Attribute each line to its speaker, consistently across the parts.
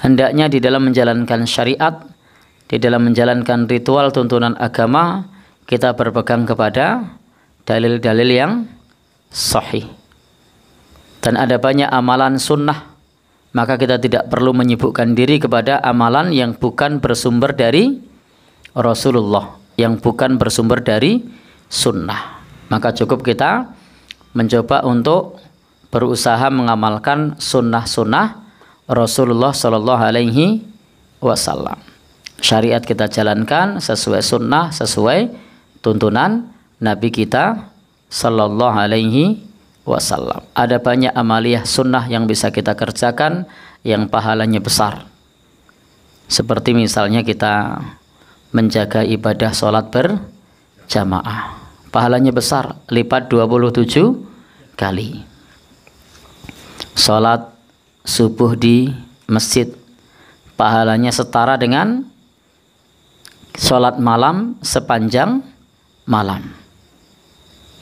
Speaker 1: hendaknya di dalam menjalankan syariat, di dalam menjalankan ritual tuntunan agama, kita berpegang kepada dalil-dalil yang sahih. Dan ada banyak amalan sunnah, maka kita tidak perlu menyibukkan diri kepada amalan yang bukan bersumber dari Rasulullah, yang bukan bersumber dari sunnah. Maka cukup kita mencoba untuk berusaha mengamalkan sunnah-sunnah Rasulullah Shallallahu Alaihi Wasallam. Syariat kita jalankan sesuai sunnah, sesuai tuntunan Nabi kita Shallallahu Alaihi Wasallam. Ada banyak amaliah sunnah yang bisa kita kerjakan yang pahalanya besar. Seperti misalnya kita menjaga ibadah sholat berjamaah. Pahalanya besar, lipat 27 kali. Sholat subuh di masjid pahalanya setara dengan sholat malam sepanjang malam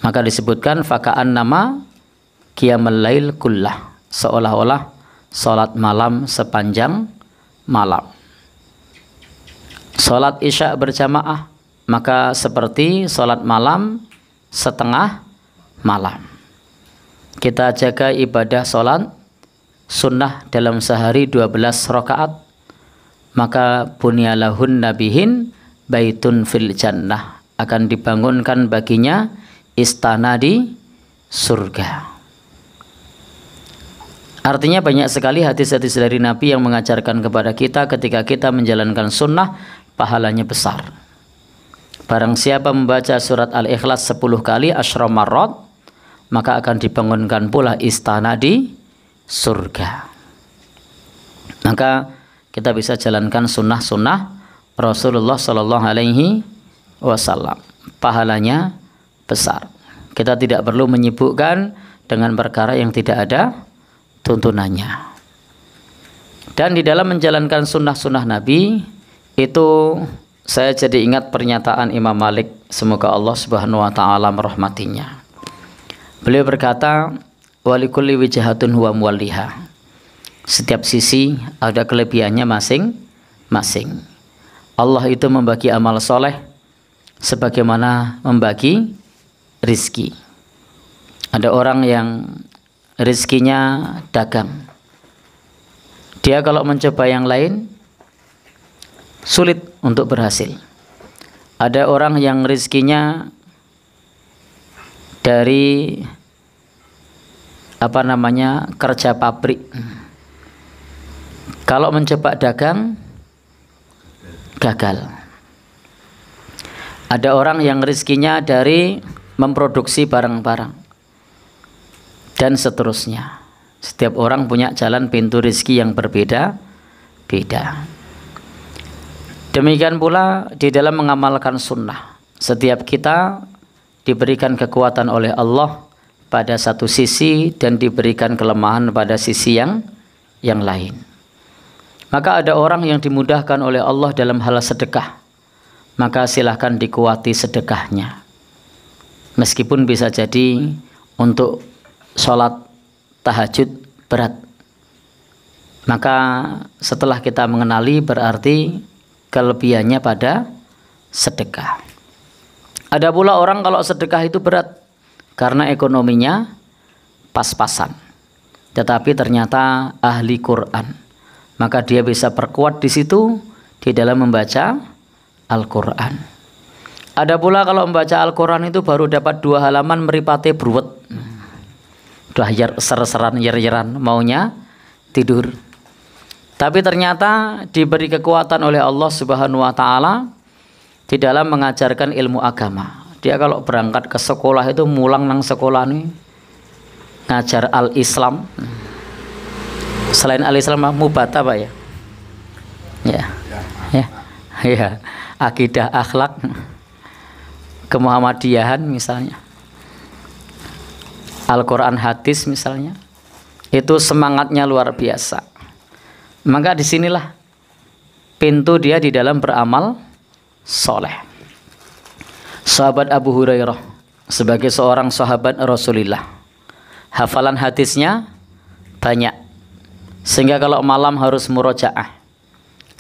Speaker 1: maka disebutkan fakaan nama qiyamul lail kullah seolah-olah sholat malam sepanjang malam sholat isya berjamaah maka seperti sholat malam setengah malam kita jaga ibadah sholat sunnah dalam sehari 12 rakaat maka bunyalahun nabihin baitun fil jannah akan dibangunkan baginya istana di surga Artinya banyak sekali hadis-hadis dari Nabi yang mengajarkan kepada kita ketika kita menjalankan sunnah pahalanya besar. Barang siapa membaca surat Al-Ikhlas 10 kali asyra maka akan dibangunkan pula istana di surga surga. Maka kita bisa jalankan sunnah-sunnah Rasulullah Shallallahu Alaihi Wasallam. Pahalanya besar. Kita tidak perlu menyibukkan dengan perkara yang tidak ada tuntunannya. Dan di dalam menjalankan sunnah-sunnah Nabi itu saya jadi ingat pernyataan Imam Malik semoga Allah Subhanahu Wa Taala merahmatinya. Beliau berkata, walikulli wijahatun huwa muwalliha setiap sisi ada kelebihannya masing-masing Allah itu membagi amal soleh sebagaimana membagi rizki ada orang yang rizkinya dagang dia kalau mencoba yang lain sulit untuk berhasil ada orang yang rizkinya dari apa namanya kerja pabrik. Kalau mencoba dagang gagal. Ada orang yang rizkinya dari memproduksi barang-barang dan seterusnya. Setiap orang punya jalan pintu rizki yang berbeda-beda. Demikian pula di dalam mengamalkan sunnah. Setiap kita diberikan kekuatan oleh Allah pada satu sisi dan diberikan kelemahan pada sisi yang yang lain. Maka ada orang yang dimudahkan oleh Allah dalam hal sedekah. Maka silahkan dikuati sedekahnya. Meskipun bisa jadi untuk sholat tahajud berat. Maka setelah kita mengenali berarti kelebihannya pada sedekah. Ada pula orang kalau sedekah itu berat, karena ekonominya pas-pasan. Tetapi ternyata ahli Quran. Maka dia bisa perkuat di situ di dalam membaca Al-Quran. Ada pula kalau membaca Al-Quran itu baru dapat dua halaman meripati berwet. Udah yer, ser-seran yer-yeran maunya tidur. Tapi ternyata diberi kekuatan oleh Allah Subhanahu wa taala di dalam mengajarkan ilmu agama dia kalau berangkat ke sekolah itu mulang nang sekolah nih ngajar al Islam selain al Islam mubat apa ya ya ya ya akidah akhlak kemuhammadiyahan misalnya Al-Quran hadis misalnya itu semangatnya luar biasa maka disinilah pintu dia di dalam beramal soleh sahabat Abu Hurairah sebagai seorang sahabat Rasulullah. Hafalan hadisnya banyak. Sehingga kalau malam harus murojaah.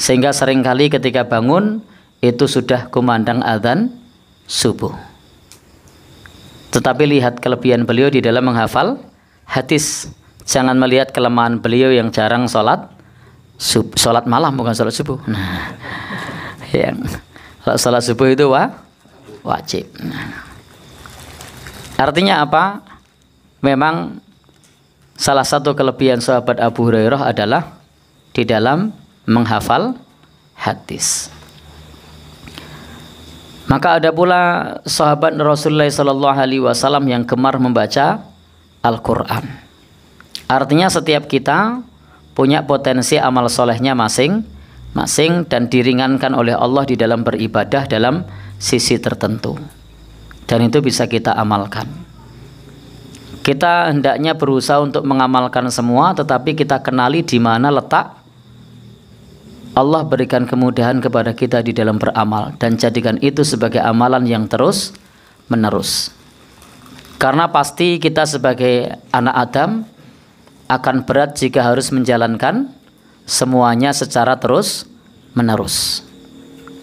Speaker 1: Sehingga seringkali ketika bangun itu sudah kumandang adzan subuh. Tetapi lihat kelebihan beliau di dalam menghafal hadis. Jangan melihat kelemahan beliau yang jarang sholat sholat malam bukan sholat subuh. Nah, yang kalau sholat subuh itu wah wajib. Artinya apa? Memang salah satu kelebihan sahabat Abu Hurairah adalah di dalam menghafal hadis. Maka ada pula sahabat Rasulullah Shallallahu Alaihi Wasallam yang gemar membaca Al-Quran. Artinya setiap kita punya potensi amal solehnya masing-masing dan diringankan oleh Allah di dalam beribadah dalam sisi tertentu dan itu bisa kita amalkan kita hendaknya berusaha untuk mengamalkan semua tetapi kita kenali di mana letak Allah berikan kemudahan kepada kita di dalam beramal dan jadikan itu sebagai amalan yang terus menerus karena pasti kita sebagai anak Adam akan berat jika harus menjalankan semuanya secara terus menerus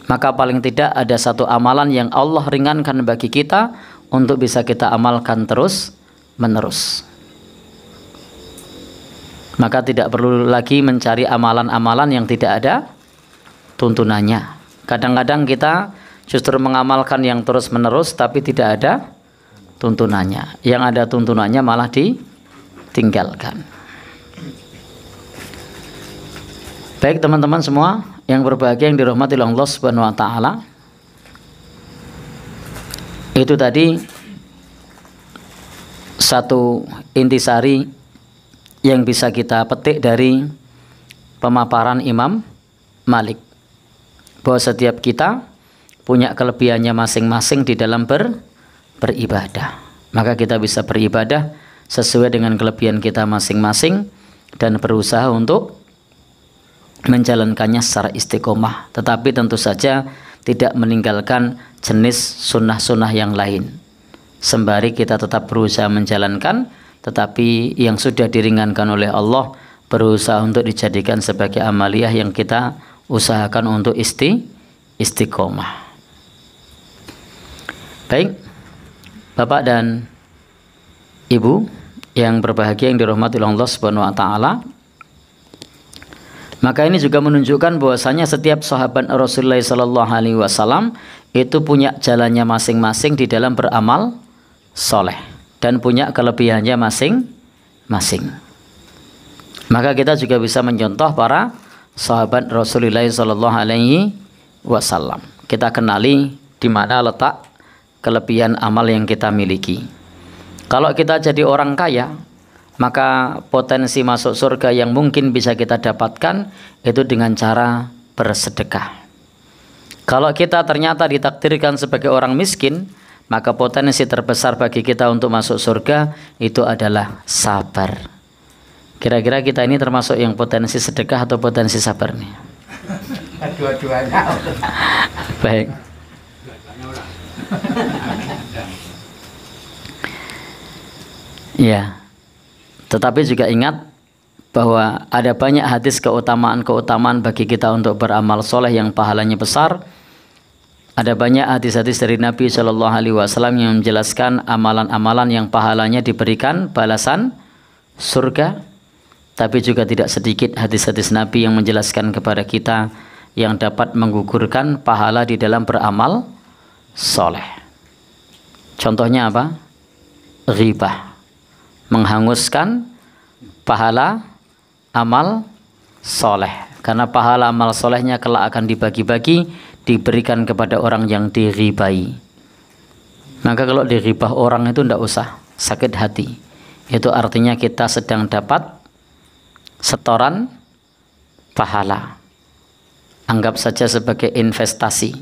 Speaker 1: maka paling tidak ada satu amalan yang Allah ringankan bagi kita untuk bisa kita amalkan terus menerus. Maka tidak perlu lagi mencari amalan-amalan yang tidak ada tuntunannya. Kadang-kadang kita justru mengamalkan yang terus-menerus tapi tidak ada tuntunannya. Yang ada tuntunannya malah ditinggalkan. Baik teman-teman semua, yang berbahagia yang dirahmati Allah Subhanahu wa taala. Itu tadi satu intisari yang bisa kita petik dari pemaparan Imam Malik bahwa setiap kita punya kelebihannya masing-masing di dalam ber, beribadah. Maka kita bisa beribadah sesuai dengan kelebihan kita masing-masing dan berusaha untuk menjalankannya secara istiqomah tetapi tentu saja tidak meninggalkan jenis sunnah-sunnah yang lain sembari kita tetap berusaha menjalankan tetapi yang sudah diringankan oleh Allah berusaha untuk dijadikan sebagai amaliyah yang kita usahakan untuk isti istiqomah baik Bapak dan Ibu yang berbahagia yang dirahmati Allah Subhanahu wa taala maka ini juga menunjukkan bahwasanya setiap sahabat Rasulullah Sallallahu Alaihi Wasallam itu punya jalannya masing-masing di dalam beramal soleh dan punya kelebihannya masing-masing. Maka kita juga bisa mencontoh para sahabat Rasulullah Sallallahu Alaihi Wasallam. Kita kenali di mana letak kelebihan amal yang kita miliki. Kalau kita jadi orang kaya, maka potensi masuk surga yang mungkin bisa kita dapatkan itu dengan cara bersedekah. Kalau kita ternyata ditakdirkan sebagai orang miskin, maka potensi terbesar bagi kita untuk masuk surga itu adalah sabar. Kira-kira kita ini termasuk yang potensi sedekah atau potensi sabar nih? Dua-duanya. Baik. Ya. Yeah. Tetapi juga ingat bahwa ada banyak hadis keutamaan-keutamaan bagi kita untuk beramal soleh yang pahalanya besar. Ada banyak hadis-hadis dari Nabi Shallallahu Alaihi Wasallam yang menjelaskan amalan-amalan yang pahalanya diberikan balasan surga. Tapi juga tidak sedikit hadis-hadis Nabi yang menjelaskan kepada kita yang dapat menggugurkan pahala di dalam beramal soleh. Contohnya apa? Ribah menghanguskan pahala amal soleh karena pahala amal solehnya kelak akan dibagi-bagi diberikan kepada orang yang diribai maka kalau diribah orang itu tidak usah sakit hati itu artinya kita sedang dapat setoran pahala anggap saja sebagai investasi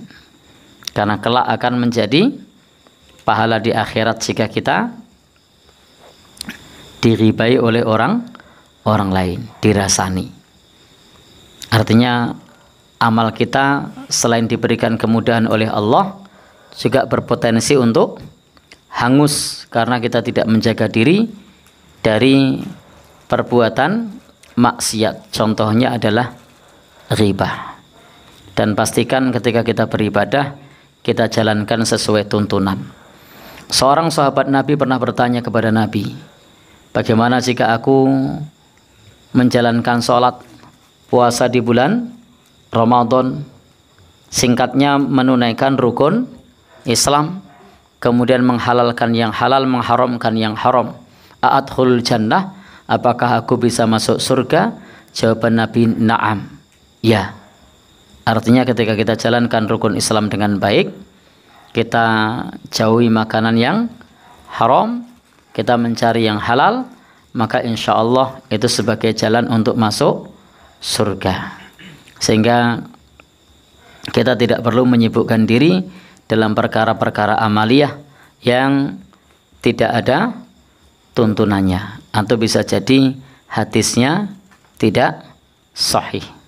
Speaker 1: karena kelak akan menjadi pahala di akhirat jika kita diribai oleh orang orang lain, dirasani. Artinya amal kita selain diberikan kemudahan oleh Allah juga berpotensi untuk hangus karena kita tidak menjaga diri dari perbuatan maksiat. Contohnya adalah riba. Dan pastikan ketika kita beribadah kita jalankan sesuai tuntunan. Seorang sahabat Nabi pernah bertanya kepada Nabi, Bagaimana jika aku menjalankan sholat puasa di bulan Ramadan singkatnya menunaikan rukun Islam kemudian menghalalkan yang halal mengharamkan yang haram a'adhul jannah apakah aku bisa masuk surga jawaban Nabi na'am ya artinya ketika kita jalankan rukun Islam dengan baik kita jauhi makanan yang haram kita mencari yang halal maka insya Allah itu sebagai jalan untuk masuk surga sehingga kita tidak perlu menyibukkan diri dalam perkara-perkara amaliyah yang tidak ada tuntunannya atau bisa jadi hadisnya tidak sahih